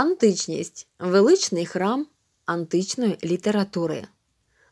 Античність величний храм античної літератури.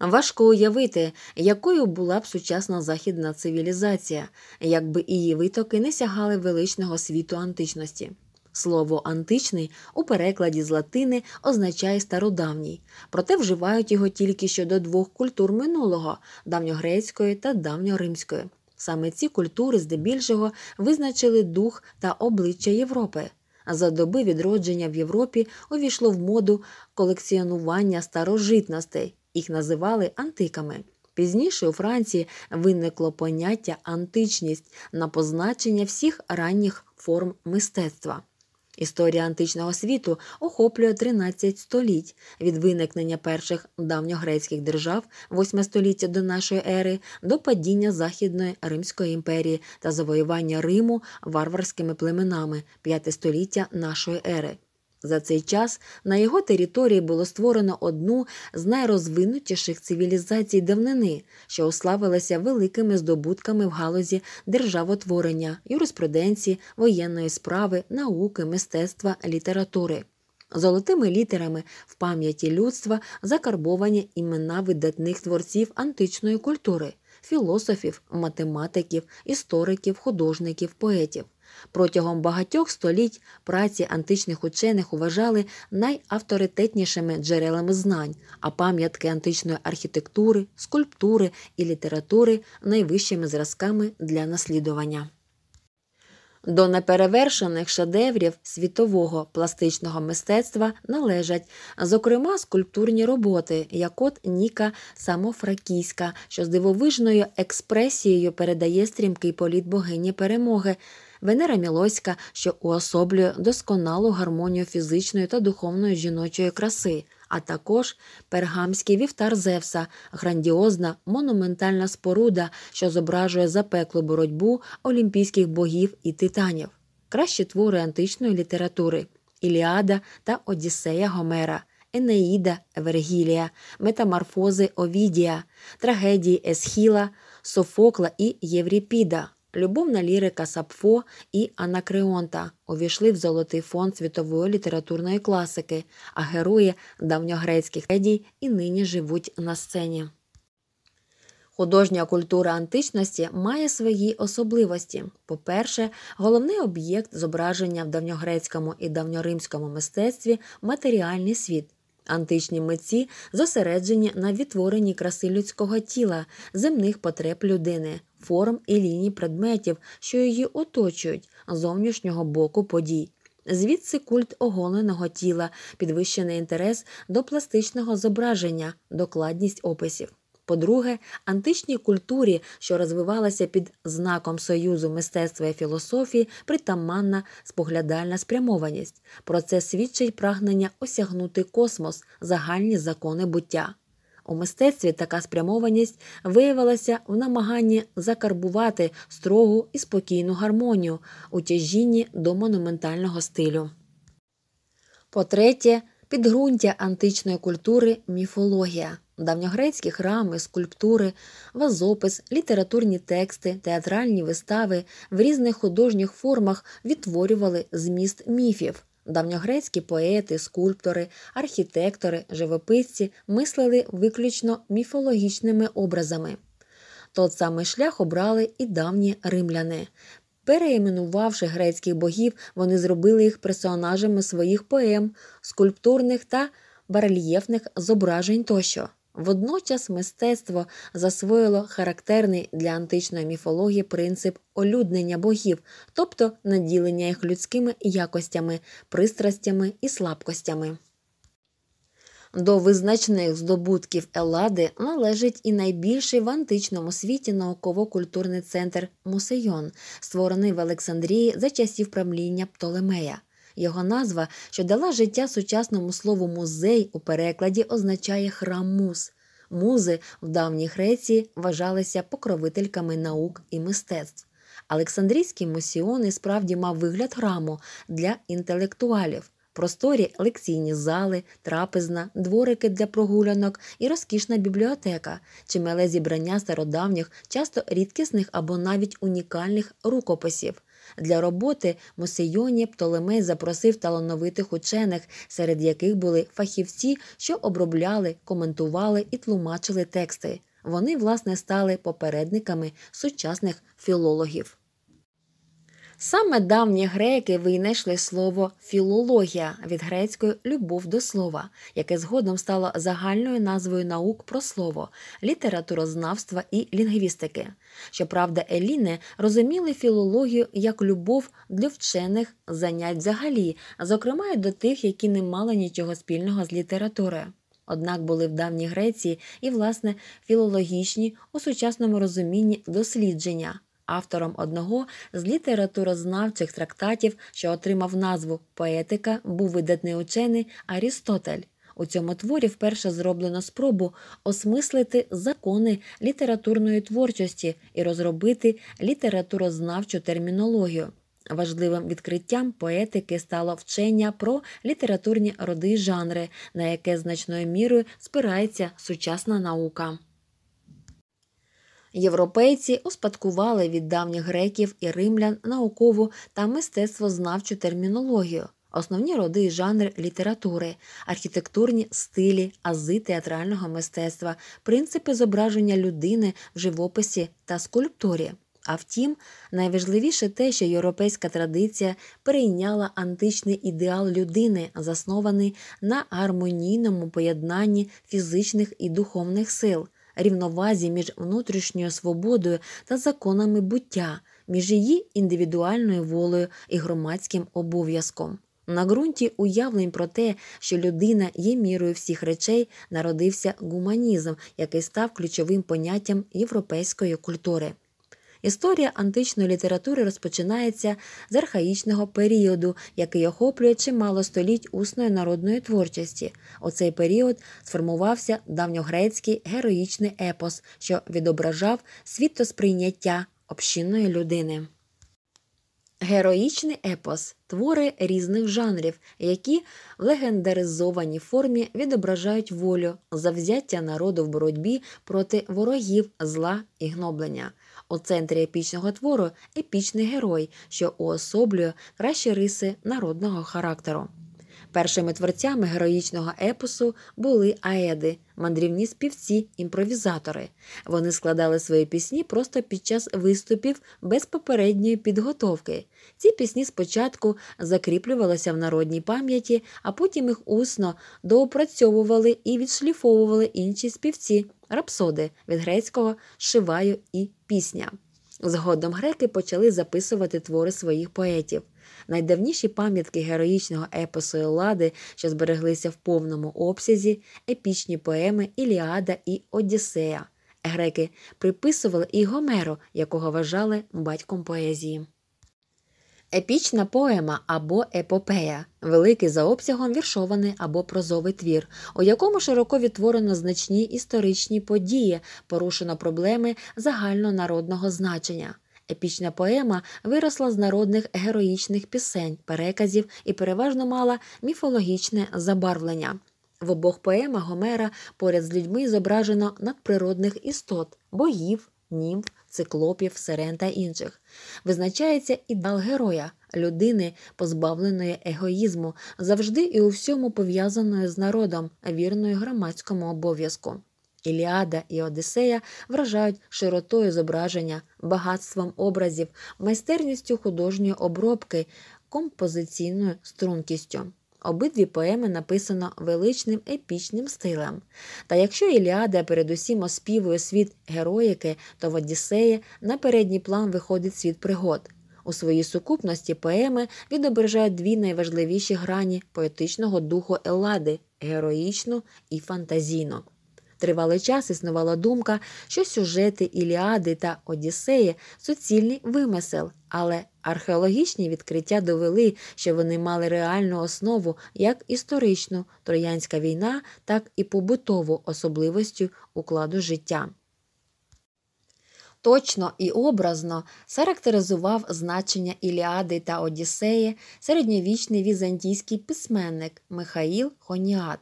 Важко уявити, якою була б сучасна західна цивілізація, якби її витоки не сягали величного світу античності. Слово античний у перекладі з латини означає стародавній, проте вживають його тільки щодо двох культур минулого давньогрецької та давньоримської. Саме ці культури здебільшого визначили дух та обличчя Європи. За доби відродження в Європі увійшло в моду колекціонування старожитностей, їх називали антиками. Пізніше у Франції виникло поняття античність на позначення всіх ранніх форм мистецтва. Історія античного світу охоплює 13 століть від виникнення перших давньогрецьких держав 8 століття до нашої ери до падіння Західної Римської імперії та завоювання Риму варварськими племенами 5 століття нашої ери. За цей час на його території було створено одну з найрозвинутіших цивілізацій давнини, що ославилася великими здобутками в галузі державотворення, юриспруденції, воєнної справи, науки, мистецтва, літератури. Золотими літерами в пам'яті людства закарбовані імена видатних творців античної культури, філософів, математиків, істориків, художників, поетів. Протягом багатьох століть праці античних учених вважали найавторитетнішими джерелами знань, а пам'ятки античної архітектури, скульптури і літератури найвищими зразками для наслідування. До неперевершених шедеврів світового пластичного мистецтва належать, зокрема, скульптурні роботи, як от Ніка Самофракійська, що з дивовижною експресією передає стрімкий політ богині перемоги Венера Мілоська, що уособлює досконалу гармонію фізичної та духовної жіночої краси, а також пергамський вівтар Зевса, грандіозна монументальна споруда, що зображує запеклу боротьбу олімпійських богів і титанів, кращі твори античної літератури, Іліада та Одіссея Гомера. Енеїда Вергілія, метаморфози Овідія, трагедії Есхіла, Софокла і Євріпіда, любовна лірика Сапфо і Анакреонта увійшли в золотий фонд світової літературної класики, а герої давньогрецьких трагедій і нині живуть на сцені. Художня культура античності має свої особливості. По-перше, головний об'єкт зображення в давньогрецькому і давньоримському мистецтві матеріальний світ. Античні митці зосереджені на відтворенні краси людського тіла, земних потреб людини, форм і ліній предметів, що її оточують зовнішнього боку подій. Звідси культ оголеного тіла, підвищений інтерес до пластичного зображення, докладність описів. По-друге, античній культурі, що розвивалася під знаком союзу мистецтва і філософії, притаманна споглядальна спрямованість. Про це свідчить прагнення осягнути космос, загальні закони буття. У мистецтві така спрямованість виявилася в намаганні закарбувати строгу і спокійну гармонію у тяжінні до монументального стилю. По-третє, підґрунтя античної культури міфологія. Давньогрецькі храми, скульптури, вазопис, літературні тексти, театральні вистави в різних художніх формах відтворювали зміст міфів. Давньогрецькі поети, скульптори, архітектори, живописці мислили виключно міфологічними образами. Тот самий шлях обрали і давні римляни. Переіменувавши грецьких богів, вони зробили їх персонажами своїх поем, скульптурних та барельєфних зображень тощо. Водночас мистецтво засвоїло характерний для античної міфології принцип олюднення богів, тобто наділення їх людськими якостями, пристрастями і слабкостями. До визначних здобутків Елади належить і найбільший в античному світі науково-культурний центр Мусейон, створений в Олександрії за часів правління Птолемея. Його назва, що дала життя сучасному слову музей у перекладі, означає храм муз. Музи в давній Греції вважалися покровительками наук і мистецтв. Олександрійський мусіон і справді мав вигляд храму для інтелектуалів. Просторі лекційні зали, трапезна, дворики для прогулянок і розкішна бібліотека, чимеле зібрання стародавніх, часто рідкісних або навіть унікальних рукописів. Для роботи Мосейоні Птолемей запросив талановитих учених, серед яких були фахівці, що обробляли, коментували і тлумачили тексти. Вони, власне, стали попередниками сучасних філологів. Саме давні греки винайшли слово філологія від грецької любов до слова, яке згодом стало загальною назвою наук про слово, літературознавства і лінгвістики. Щоправда, Еліни розуміли філологію як любов для вчених занять взагалі, зокрема й до тих, які не мали нічого спільного з літературою. Однак були в давній Греції і, власне, філологічні у сучасному розумінні дослідження автором одного з літературознавчих трактатів, що отримав назву Поетика, був видатний учений Арістотель. У цьому творі вперше зроблено спробу осмислити закони літературної творчості і розробити літературознавчу термінологію. Важливим відкриттям поетики стало вчення про літературні роди і жанри, на яке значною мірою спирається сучасна наука. Європейці успадкували від давніх греків і римлян наукову та мистецтвознавчу термінологію, основні роди і жанри літератури, архітектурні стилі, ази театрального мистецтва, принципи зображення людини в живописі та скульптурі. А втім, найважливіше те, що європейська традиція перейняла античний ідеал людини, заснований на гармонійному поєднанні фізичних і духовних сил, рівновазі між внутрішньою свободою та законами буття, між її індивідуальною волею і громадським обов'язком. На ґрунті уявлень про те, що людина є мірою всіх речей, народився гуманізм, який став ключовим поняттям європейської культури. Історія античної літератури розпочинається з архаїчного періоду, який охоплює чимало століть усної народної творчості. У цей період сформувався давньогрецький героїчний епос, що відображав світосприйняття общинної людини. Героїчний епос твори різних жанрів, які в легендаризованій формі відображають волю, завзяття народу в боротьбі проти ворогів, зла і гноблення. У центрі епічного твору епічний герой, що уособлює кращі риси народного характеру. Першими творцями героїчного епосу були аеди, мандрівні співці, імпровізатори. Вони складали свої пісні просто під час виступів без попередньої підготовки. Ці пісні спочатку закріплювалися в народній пам'яті, а потім їх усно доопрацьовували і відшліфовували інші співці, рапсоди від грецького шиваю і пісня. Згодом греки почали записувати твори своїх поетів. Найдавніші пам'ятки героїчного епосу Елади, що збереглися в повному обсязі, епічні поеми Іліада і Одіссея. Греки приписували і Гомеру, якого вважали батьком поезії. Епічна поема або епопея великий за обсягом віршований або прозовий твір, у якому широко відтворено значні історичні події, порушено проблеми загальнонародного значення. Епічна поема виросла з народних героїчних пісень, переказів і переважно мала міфологічне забарвлення. В обох поемах Гомера поряд з людьми зображено надприродних істот богів, німф, циклопів, сирен та інших. Визначається ідеал героя, людини, позбавленої егоїзму, завжди і у всьому пов'язаної з народом, вірною громадському обов'язку. Іліада і Одисея вражають широтою зображення, багатством образів, майстерністю художньої обробки, композиційною стрункістю. Обидві поеми написано величним епічним стилем. Та якщо Іліада передусім оспівує світ героїки, то в Одіссеї на передній план виходить світ пригод. У своїй сукупності поеми відображають дві найважливіші грані поетичного духу Елади героїчну і фантазійну. Тривалий час існувала думка, що сюжети Іліади та Одіссеї суцільний вимисел, але археологічні відкриття довели, що вони мали реальну основу як історичну троянська війна, так і побутову особливостю укладу життя. Точно і образно характеризував значення Іліади та Одіссеї середньовічний візантійський письменник Михаїл Хоніат.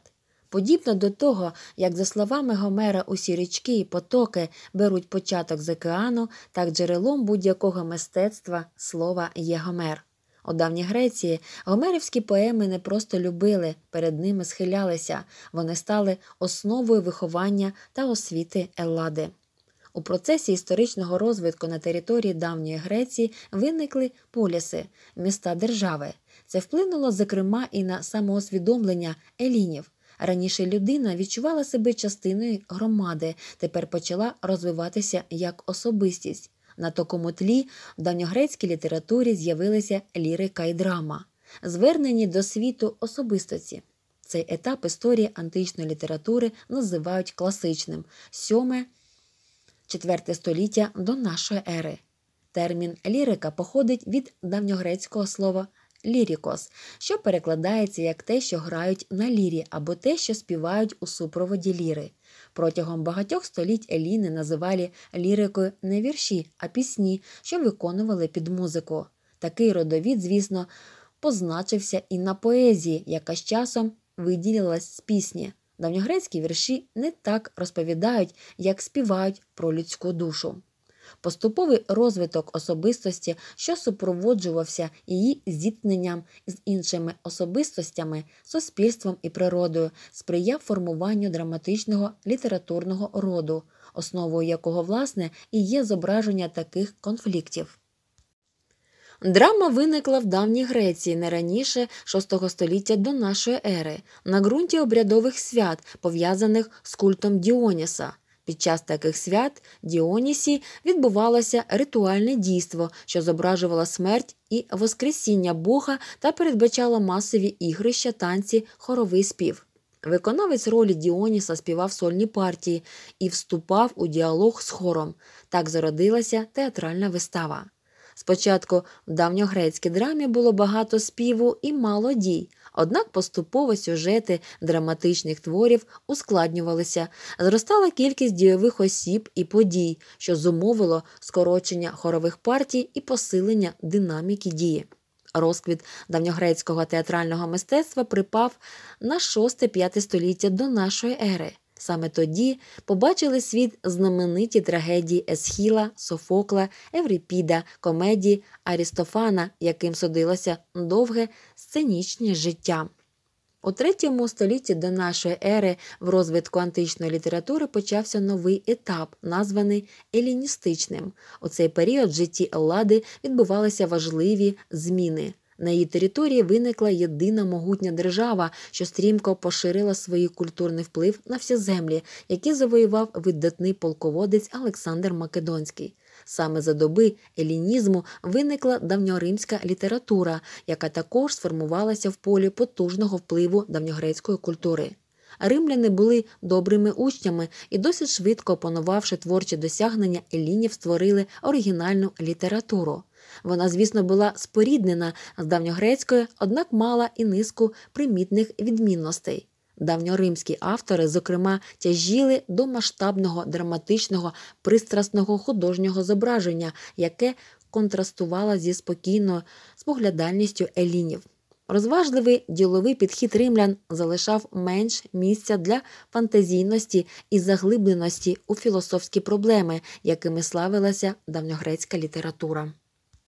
Подібно до того, як, за словами Гомера, усі річки і потоки беруть початок з океану, так джерелом будь-якого мистецтва слова є Гомер. У давній Греції гомерівські поеми не просто любили, перед ними схилялися, вони стали основою виховання та освіти Еллади. У процесі історичного розвитку на території давньої Греції виникли поліси, міста держави. Це вплинуло, зокрема, і на самоосвідомлення елінів. Раніше людина відчувала себе частиною громади, тепер почала розвиватися як особистість. На такому тлі в давньогрецькій літературі з'явилися лірика і драма, звернені до світу особистості. Цей етап історії античної літератури називають класичним сьоме четверте століття до нашої ери. Термін лірика походить від давньогрецького слова лірікос, що перекладається як те, що грають на лірі, або те, що співають у супроводі ліри. Протягом багатьох століть еліни називали лірикою не вірші, а пісні, що виконували під музику. Такий родовід, звісно, позначився і на поезії, яка з часом виділилась з пісні. Давньогрецькі вірші не так розповідають, як співають про людську душу поступовий розвиток особистості, що супроводжувався її зіткненням з іншими особистостями, суспільством і природою, сприяв формуванню драматичного літературного роду, основою якого, власне, і є зображення таких конфліктів. Драма виникла в давній Греції не раніше VI століття до нашої ери на ґрунті обрядових свят, пов'язаних з культом Діоніса. Під час таких свят Діонісі відбувалося ритуальне дійство, що зображувало смерть і воскресіння Бога та передбачало масові ігрища, танці, хоровий спів. Виконавець ролі Діоніса співав сольні партії і вступав у діалог з хором. Так зародилася театральна вистава. Спочатку в давньогрецькій драмі було багато співу і мало дій. Однак поступово сюжети драматичних творів ускладнювалися, зростала кількість дійових осіб і подій, що зумовило скорочення хорових партій і посилення динаміки дії. Розквіт давньогрецького театрального мистецтва припав на 6-5 століття до нашої ери. Саме тоді побачили світ знамениті трагедії Есхіла, Софокла, Еврипіда, комедії Арістофана, яким судилося довге сценічне життя. У третьому столітті до нашої ери в розвитку античної літератури почався новий етап, названий еліністичним. У цей період в житті Еллади відбувалися важливі зміни. На її території виникла єдина могутня держава, що стрімко поширила свій культурний вплив на всі землі, які завоював видатний полководець Олександр Македонський. Саме за доби елінізму виникла давньоримська література, яка також сформувалася в полі потужного впливу давньогрецької культури. Римляни були добрими учнями і, досить швидко опанувавши творчі досягнення, елінів створили оригінальну літературу. Вона, звісно, була споріднена з давньогрецькою, однак мала і низку примітних відмінностей. Давньоримські автори, зокрема, тяжіли до масштабного драматичного пристрасного художнього зображення, яке контрастувало зі спокійною споглядальністю елінів. Розважливий діловий підхід римлян залишав менш місця для фантазійності і заглибленості у філософські проблеми, якими славилася давньогрецька література.